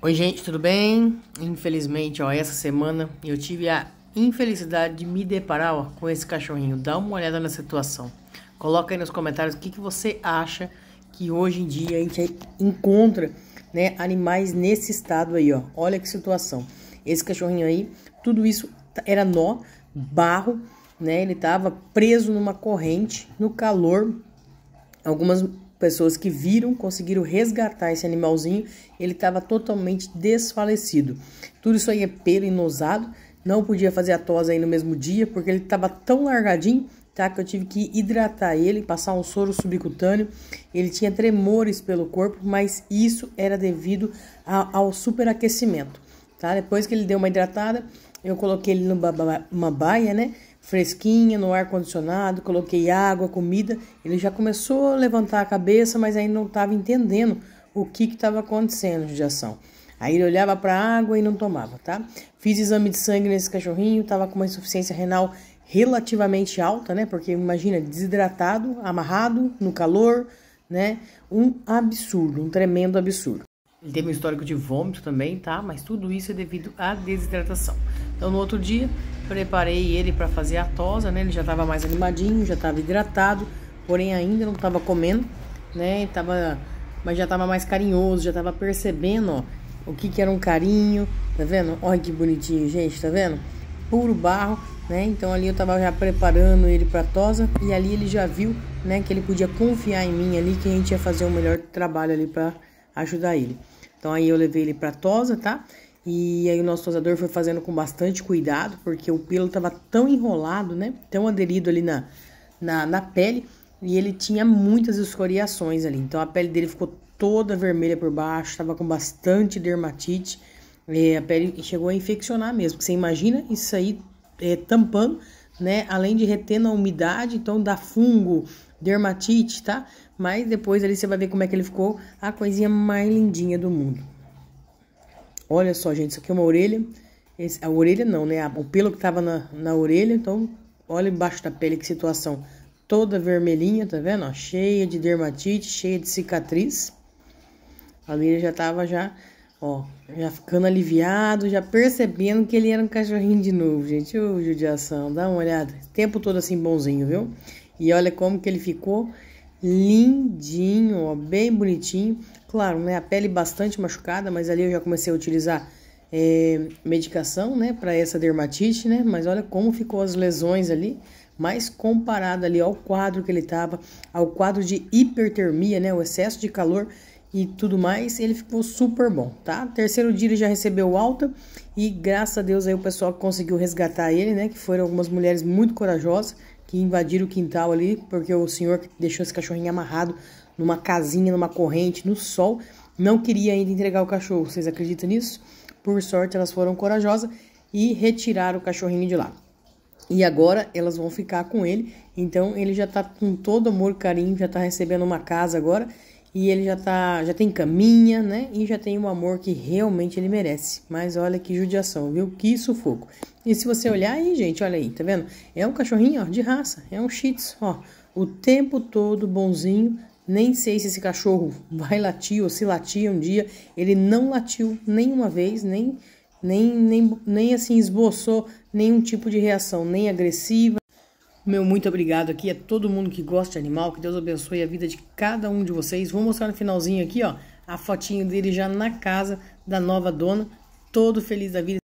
Oi, gente, tudo bem? Infelizmente, ó, essa semana eu tive a infelicidade de me deparar ó, com esse cachorrinho. Dá uma olhada na situação. Coloca aí nos comentários o que, que você acha que hoje em dia a gente encontra né, animais nesse estado aí, ó. Olha que situação. Esse cachorrinho aí, tudo isso era nó, barro, né? Ele tava preso numa corrente, no calor, algumas pessoas que viram conseguiram resgatar esse animalzinho. Ele estava totalmente desfalecido. Tudo isso aí é pelo enosado. Não podia fazer a tosa aí no mesmo dia porque ele estava tão largadinho, tá? Que eu tive que hidratar ele, passar um soro subcutâneo. Ele tinha tremores pelo corpo, mas isso era devido a, ao superaquecimento, tá? Depois que ele deu uma hidratada, eu coloquei ele numa baia, né? fresquinha, no ar-condicionado, coloquei água, comida. Ele já começou a levantar a cabeça, mas ainda não estava entendendo o que estava acontecendo de ação. Aí ele olhava para a água e não tomava, tá? Fiz exame de sangue nesse cachorrinho, estava com uma insuficiência renal relativamente alta, né? Porque imagina, desidratado, amarrado, no calor, né? Um absurdo, um tremendo absurdo. Ele teve um histórico de vômito também, tá? Mas tudo isso é devido à desidratação. Então, no outro dia, preparei ele para fazer a tosa, né? Ele já estava mais animadinho, já estava hidratado, porém ainda não estava comendo, né? tava, mas já estava mais carinhoso, já estava percebendo, ó, o que, que era um carinho, tá vendo? Olha que bonitinho, gente, tá vendo? Puro barro, né? Então ali eu estava já preparando ele para tosa e ali ele já viu, né, que ele podia confiar em mim ali que a gente ia fazer o melhor trabalho ali para ajudar ele. Então aí eu levei ele para tosa, tá? E aí o nosso tosador foi fazendo com bastante cuidado, porque o pelo tava tão enrolado, né? Tão aderido ali na, na, na pele, e ele tinha muitas escoriações ali. Então a pele dele ficou toda vermelha por baixo, tava com bastante dermatite. É, a pele chegou a infeccionar mesmo. Você imagina isso aí é, tampando né? Além de reter na umidade, então dá fungo, dermatite, tá? Mas depois ali você vai ver como é que ele ficou, a coisinha mais lindinha do mundo. Olha só, gente, isso aqui é uma orelha. Esse, a orelha não, né? O pelo que tava na, na orelha, então olha embaixo da pele que situação. Toda vermelhinha, tá vendo? Ó, cheia de dermatite, cheia de cicatriz. A orelha já tava já Ó, já ficando aliviado, já percebendo que ele era um cachorrinho de novo, gente. Ô, judiação, dá uma olhada. O tempo todo assim bonzinho, viu? E olha como que ele ficou lindinho, ó, bem bonitinho. Claro, né, a pele bastante machucada, mas ali eu já comecei a utilizar é, medicação, né, para essa dermatite, né? Mas olha como ficou as lesões ali mas comparado ali ao quadro que ele tava ao quadro de hipertermia, né, o excesso de calor e tudo mais, ele ficou super bom, tá? Terceiro dia ele já recebeu alta e graças a Deus aí o pessoal conseguiu resgatar ele, né? Que foram algumas mulheres muito corajosas que invadiram o quintal ali, porque o senhor que deixou esse cachorrinho amarrado numa casinha, numa corrente, no sol, não queria ainda entregar o cachorro. Vocês acreditam nisso? Por sorte elas foram corajosas e retiraram o cachorrinho de lá. E agora elas vão ficar com ele, então ele já tá com todo amor, carinho, já tá recebendo uma casa agora e ele já tá, já tem caminha, né? E já tem o amor que realmente ele merece. Mas olha que judiação, viu? Que sufoco. E se você olhar aí, gente, olha aí, tá vendo? É um cachorrinho, ó, de raça, é um shih tzu, ó, o tempo todo bonzinho. Nem sei se esse cachorro vai latir ou se latir um dia. Ele não latiu nenhuma vez, nem nem nem, nem assim esboçou nenhum tipo de reação, nem agressiva meu muito obrigado aqui a todo mundo que gosta de animal, que Deus abençoe a vida de cada um de vocês. Vou mostrar no finalzinho aqui, ó, a fotinho dele já na casa da nova dona, todo feliz da vida.